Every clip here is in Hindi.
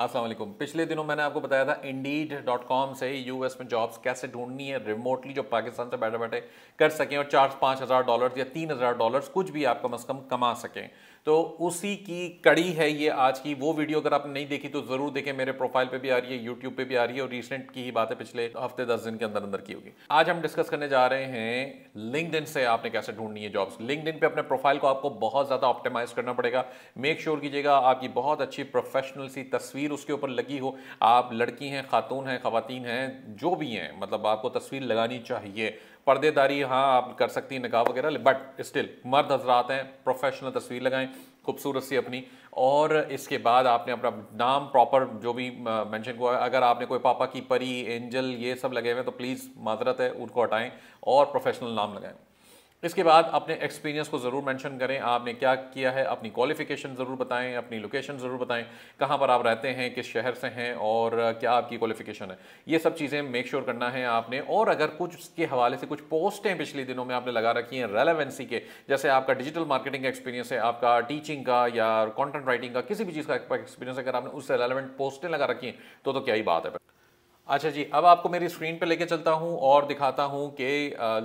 असलम पिछले दिनों मैंने आपको बताया था इंडीड डॉट कॉम से यूएस में जॉब्स कैसे ढूंढनी है रिमोटली जो पाकिस्तान से बैठे बैठे कर सकें और चार पाँच हज़ार डॉलर या तीन हज़ार डॉलर कुछ भी आप कम अज़ कम कमा सकें तो उसी की कड़ी है ये आज की वो वीडियो अगर आपने नहीं देखी तो ज़रूर देखें मेरे प्रोफाइल पे भी आ रही है यूट्यूब पे भी आ रही है और रिसेंट की ही बात है पिछले हफ्ते दस दिन के अंदर अंदर की होगी आज हम डिस्कस करने जा रहे हैं लिंकड से आपने कैसे ढूंढनी है जॉब्स लिंकड पे अपने प्रोफाइल को आपको बहुत ज़्यादा ऑप्टिमाइज करना पड़ेगा मेक श्योर कीजिएगा आपकी बहुत अच्छी प्रोफेशनल सी तस्वीर तस्वीर उसके ऊपर लगी हो आप लड़की हैं खातून हैं खातन हैं जो भी हैं मतलब आपको तस्वीर लगानी चाहिए पर्देदारी हाँ आप कर सकती हैं निकाह वगैरह बट स्टिल मर्द हजरात हैं प्रोफेशनल तस्वीर लगाएं खूबसूरत सी अपनी और इसके बाद आपने अपना नाम प्रॉपर जो भी मेंशन हुआ है अगर आपने कोई पापा की परी एंजल ये सब लगे हुए हैं तो प्लीज़ माजरत है उनको हटाएं और प्रोफेशनल नाम लगाएं इसके बाद अपने एक्सपीरियंस को ज़रूर मेंशन करें आपने क्या किया है अपनी क्वालिफिकेशन ज़रूर बताएं अपनी लोकेशन ज़रूर बताएं कहाँ पर आप रहते हैं किस शहर से हैं और क्या आपकी क्वालिफिकेशन है ये सब चीज़ें मेक श्योर sure करना है आपने और अगर कुछ के हवाले से कुछ पोस्टें पिछले दिनों में आपने लगा रखी हैं रेलेवेंसी के जैसे आपका डिजिटल मार्केटिंग का एक्सपीरियंस है आपका टीचिंग का या कॉन्टेंट राइटिंग का किसी भी चीज़ का एक्सपीरियंस अगर आपने उससे रेलिवेंट पोस्टें लगा रखी हैं तो, तो क्या ही बात है अच्छा जी अब आपको मेरी स्क्रीन पर लेके चलता हूँ और दिखाता हूँ कि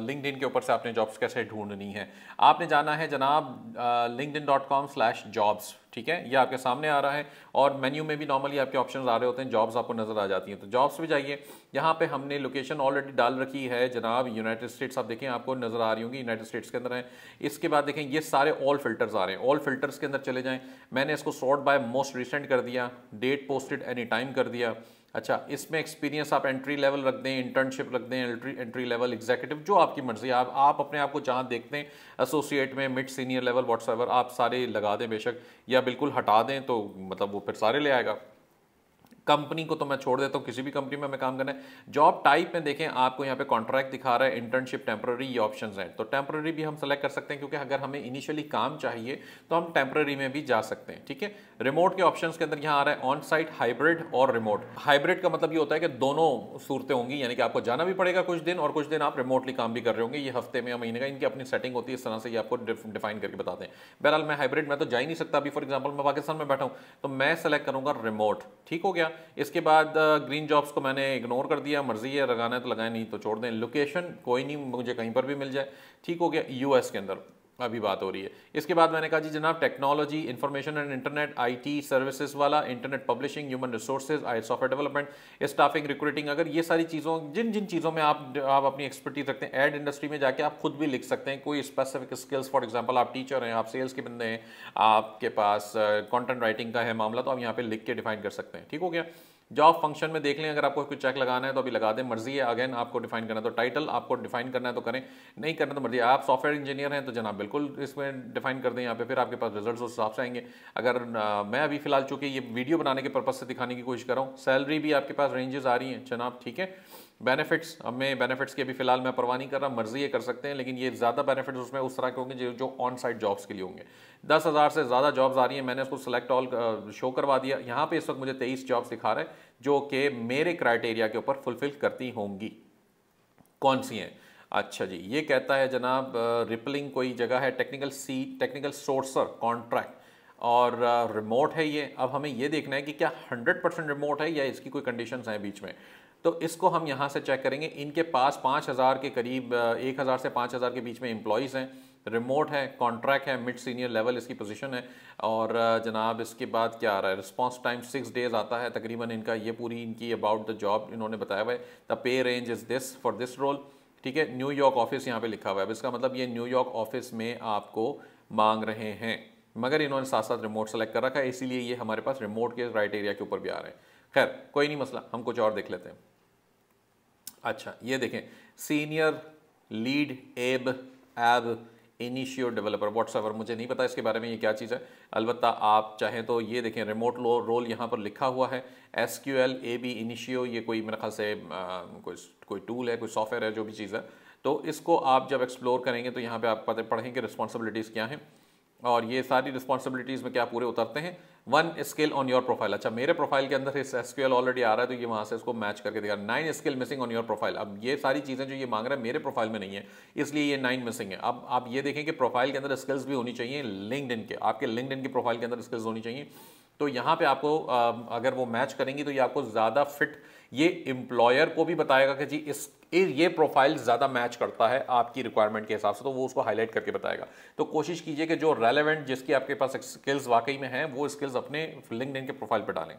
लिंकड के ऊपर से आपने जॉब्स कैसे ढूंढनी है आपने जाना है जनाब LinkedIn dot com slash jobs ठीक है ये आपके सामने आ रहा है और मेन्यू में भी नॉर्मली आपके ऑप्शन आ रहे होते हैं जॉब्स आपको नज़र आ जाती हैं तो जॉब्स भी जाइए यहाँ पर हमने लोकेशन ऑलरेडी डाल रखी है जनाब यूनाइटेड स्टेट्स आप देखें आपको नज़र आ रही होंगी यूनाइटेड स्टेट्स के अंदर है इसके बाद देखें ये सारे ऑल फिल्टर्स आ रहे हैं ऑल फिल्टर्स के अंदर चले जाएँ मैंने इसको सॉर्ट बाय मोस्ट रिसेंट कर दिया डेट पोस्टेड एनी टाइम कर दिया अच्छा इसमें एक्सपीरियंस आप एंट्री लेवल रख दें इंटर्नशिप रख दें एंट्री एंट्री लेवल एग्जीक्यूटिव जो आपकी मर्जी आप आप अपने आप को जहाँ देखते हैं एसोसिएट में मिड सीनियर लेवल व्हाट्सएवर आप सारे लगा दें बेशक या बिल्कुल हटा दें तो मतलब वो फिर सारे ले आएगा कंपनी को तो मैं छोड़ देता हूँ किसी भी कंपनी में हमें काम करना है जॉब टाइप में देखें आपको यहाँ पे कॉन्ट्रैक्ट दिखा रहा है इंटर्नशिप टेम्प्रेरी ये ऑप्शन हैं तो टेम्प्रेरी भी हम सेलेक्ट कर सकते हैं क्योंकि अगर हमें इनिशियली काम चाहिए तो हम टेम्प्रेरी में भी जा सकते हैं ठीक है रिमोट के ऑप्शन के अंदर यहाँ आ रहा है ऑन साइट हाइब्रिड और रिमोट हाइब्रिड का मतलब ये होता है कि दोनों सूरतें होंगी यानी कि आपको जाना भी पड़ेगा कुछ दिन और कुछ दिन आप रिमोटली काम भी कर रहे होंगे ये हफ्ते में या महीने का इनकी अपनी सेटिंग होती है इस तरह से ये आपको डिफाइन करके बताते हैं बहरहाल मैं हाइब्रिड में तो जा ही नहीं सकता अभी फॉर एग्जाम्पल मैं पाकिस्तान में बैठा हूँ तो मैं सेलेक्ट करूँगा रिमोट ठीक हो गया इसके बाद ग्रीन जॉब्स को मैंने इग्नोर कर दिया मर्जी है लगाना है तो लगाए नहीं तो छोड़ दें लोकेशन कोई नहीं मुझे कहीं पर भी मिल जाए ठीक हो गया यूएस के अंदर अभी बात हो रही है इसके बाद मैंने कहा जी जनाब technology information and internet IT services वाला internet publishing human resources I software development staffing recruiting अगर ये सारी चीज़ों जिन जिन चीज़ों में आप आप अपनी एक्सपर्टीज रखते हैं एड इंडस्ट्री में जाके आप खुद भी लिख सकते हैं कोई स्पेसिफिक स्किल्स फॉर एग्जाम्पल आप टीचर हैं आप सेल्स के बंदे हैं आपके पास कॉन्टेंट uh, राइटिंग का है मामला तो आप यहाँ पर लिख के डिफाइन कर सकते हैं ठीक हो गया जॉब फंक्शन में देख लें अगर आपको कोई चेक लगाना है तो अभी लगा दें मर्जी है अगेन आपको डिफाइन करना है तो टाइटल आपको डिफाइन करना है तो करें नहीं करना तो मर्जी आप सॉफ्टवेयर इंजीनियर हैं तो जनाब बिल्कुल इसमें डिफाइन कर दें यहाँ पे फिर आपके पास रिजल्ट उस हिसाब से आएंगे अगर आ, मैं अभी फिलहाल चूँकि ये वीडियो बनाने के पर्पज़ से दिखाने की कोशिश कर रहा हूँ सैलरी भी आपके पास रेंजेस आ रही हैं जनाब ठीक है बेनिफिट्स अब मैं बेनिफिट्स की अभी फिलहाल मैं परवाह नहीं कर रहा मर्जी ये कर सकते हैं लेकिन ये ज़्यादा बेनिफिट्स उसमें उस तरह के होंगे जो जो ऑन साइड जॉब्स के लिए होंगे दस हज़ार से ज़्यादा जॉब्स आ रही हैं मैंने उसको सेलेक्ट ऑल शो करवा दिया यहाँ पे इस वक्त मुझे तेईस जॉब्स दिखा रहे हैं जो कि मेरे क्राइटेरिया के ऊपर फुलफिल करती होंगी कौन सी हैं अच्छा जी ये कहता है जनाब रिपलिंग कोई जगह है technical C technical sourcer contract और रिमोट है ये अब हमें ये देखना है कि क्या हंड्रेड परसेंट रिमोट है या इसकी कोई कंडीशंस हैं बीच में तो इसको हम यहाँ से चेक करेंगे इनके पास पाँच हज़ार के करीब एक हज़ार से पाँच हज़ार के बीच में एम्प्लॉयज़ हैं रिमोट है कॉन्ट्रैक्ट है मिड सीनियर लेवल इसकी पोजीशन है और जनाब इसके बाद क्या आ रहा है रिस्पांस टाइम सिक्स डेज़ आता है तकरीबन इनका ये पूरी इनकी अबाउट द जॉब इन्होंने बताया हुआ है the pay range is this for this role ठीक है न्यूयॉर्क ऑफिस यहाँ पे लिखा हुआ है इसका मतलब ये न्यूयॉर्क ऑफिस में आपको मांग रहे हैं मगर इन्होंने साथ साथ रिमोट सेलेक्ट कर रखा है इसीलिए ये हमारे पास रिमोट के क्राइटेरिया के ऊपर भी आ रहे हैं खैर कोई नहीं मसला हम कुछ और देख लेते हैं अच्छा ये देखें सीनियर लीड एब एब इनिशियो डेवलपर व्हाट्सएवर मुझे नहीं पता इसके बारे में ये क्या चीज़ है अलबत्त आप चाहें तो ये देखें रिमोट लो रोल यहाँ पर लिखा हुआ है S Q L A B Initio ये कोई मेरे ख्याल से कोई कोई टूल है कोई सॉफ्टवेयर है जो भी चीज़ है तो इसको आप जब एक्सप्लोर करेंगे तो यहाँ पे आप पता पढ़ेंगे रिस्पॉन्सिबिलिटीज़ क्या हैं और ये सारी रिस्पॉन्सिबिलिटीज़ में क्या पूरे उतरते हैं one skill on your profile अच्छा मेरे प्रोफाइल के अंदर एस क्यू ऑलरेडी आ रहा है तो ये वहाँ से इसको मैच करके देखा nine skill missing on your profile अब ये सारी चीज़ें जो ये मांग रहा है मेरे प्रोफाइल में नहीं है इसलिए ये नाइन मिसिंग है अब आप ये देखें कि प्रोफाइल के अंदर स्किल्स भी होनी चाहिए लिंकड के आपके लिंकड की प्रोफाइल के अंदर स्किल्स होनी चाहिए तो यहाँ पे आपको अगर वो मैच करेंगी तो ये आपको ज़्यादा फिट ये इंप्लॉयर को भी बताएगा कि जी इस ये प्रोफाइल ज़्यादा मैच करता है आपकी रिक्वायरमेंट के हिसाब से तो वो उसको हाईलाइट करके बताएगा तो कोशिश कीजिए कि जो रेलेवेंट जिसकी आपके पास स्किल्स वाकई में है वो स्किल्स अपने लिंकड के प्रोफाइल पर डालें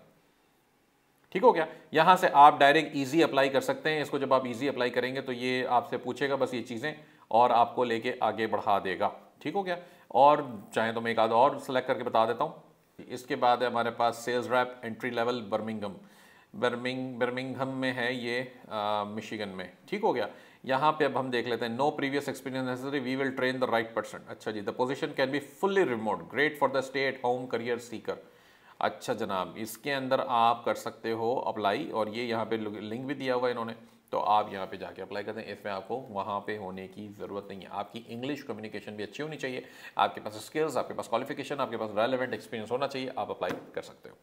ठीक हो गया यहां से आप डायरेक्ट ईजी अप्लाई कर सकते हैं इसको जब आप ईजी अप्लाई करेंगे तो ये आपसे पूछेगा बस ये चीज़ें और आपको लेके आगे बढ़ा देगा ठीक हो गया और चाहे तो मैं एक आध और सेलेक्ट करके बता देता हूँ इसके बाद है हमारे पास sales rep entry level Birmingham Birming Birmingham में है ये मिशिगन में ठीक हो गया यहाँ पे अब हम देख लेते हैं no previous experience necessary we will train the right person अच्छा जी the position can be fully remote great for the stay at home career seeker अच्छा जनाब इसके अंदर आप कर सकते हो अप्लाई और ये यहाँ पे लिंक भी दिया हुआ है इन्होंने तो आप यहाँ पे जाके अप्लाई करते हैं इसमें आपको वहाँ पे होने की ज़रूरत नहीं है आपकी इंग्लिश कम्युनिकेशन भी अच्छी होनी चाहिए आपके पास स्किल्स आपके पास क्वालिफिकेशन आपके पास रेलिवेंट एक्सपीरियंस होना चाहिए आप अप्लाई कर सकते हो